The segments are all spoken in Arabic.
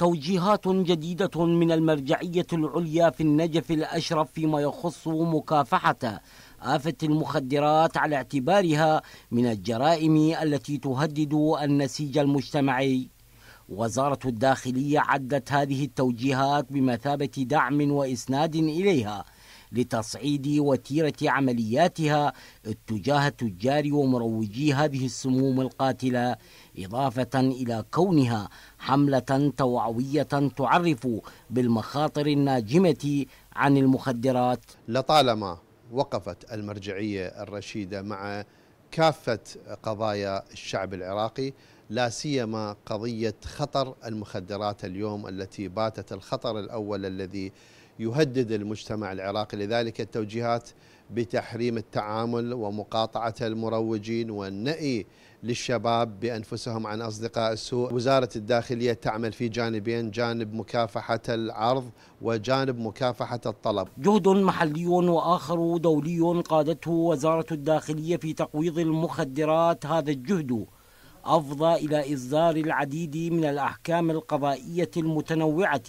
توجيهات جديدة من المرجعية العليا في النجف الأشرف فيما يخص مكافحة آفة المخدرات على اعتبارها من الجرائم التي تهدد النسيج المجتمعي. وزارة الداخلية عدت هذه التوجيهات بمثابة دعم وإسناد إليها لتصعيد وتيرة عملياتها اتجاه تجار ومروجي هذه السموم القاتلة إضافة إلى كونها حملة توعوية تعرف بالمخاطر الناجمة عن المخدرات لطالما وقفت المرجعية الرشيدة مع كافة قضايا الشعب العراقي لا سيما قضية خطر المخدرات اليوم التي باتت الخطر الأول الذي يهدد المجتمع العراقي لذلك التوجيهات بتحريم التعامل ومقاطعة المروجين والنأي للشباب بأنفسهم عن أصدقاء السوء وزارة الداخلية تعمل في جانبين جانب مكافحة العرض وجانب مكافحة الطلب جهد محلي وآخر دولي قادته وزارة الداخلية في تقويض المخدرات هذا الجهد أفضى إلى إصدار العديد من الأحكام القضائية المتنوعة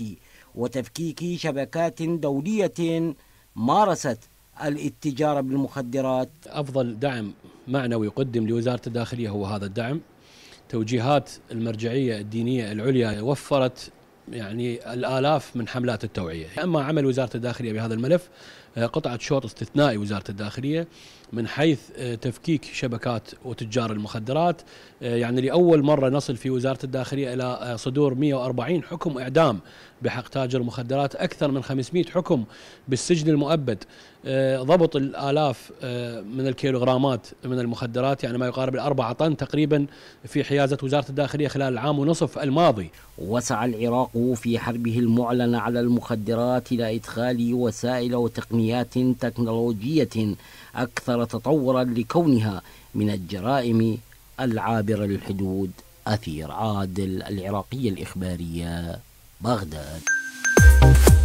وتفكيك شبكات دولية مارست الاتجار بالمخدرات أفضل دعم معنوي يقدم لوزارة الداخلية هو هذا الدعم توجيهات المرجعية الدينية العليا وفرت يعني الالاف من حملات التوعيه، اما عمل وزاره الداخليه بهذا الملف آه، قطعه شوط استثنائي وزاره الداخليه من حيث آه، تفكيك شبكات وتجار المخدرات آه، يعني لاول مره نصل في وزاره الداخليه الى صدور 140 حكم اعدام بحق تاجر مخدرات اكثر من 500 حكم بالسجن المؤبد ضبط الالاف من الكيلوغرامات من المخدرات يعني ما يقارب الأربعة طن تقريبا في حيازه وزاره الداخليه خلال العام ونصف الماضي وسعى العراق انفقوا في حربه المعلنة على المخدرات إلى إدخال وسائل وتقنيات تكنولوجية أكثر تطورا لكونها من الجرائم العابرة للحدود أثير عادل العراقية الإخبارية بغداد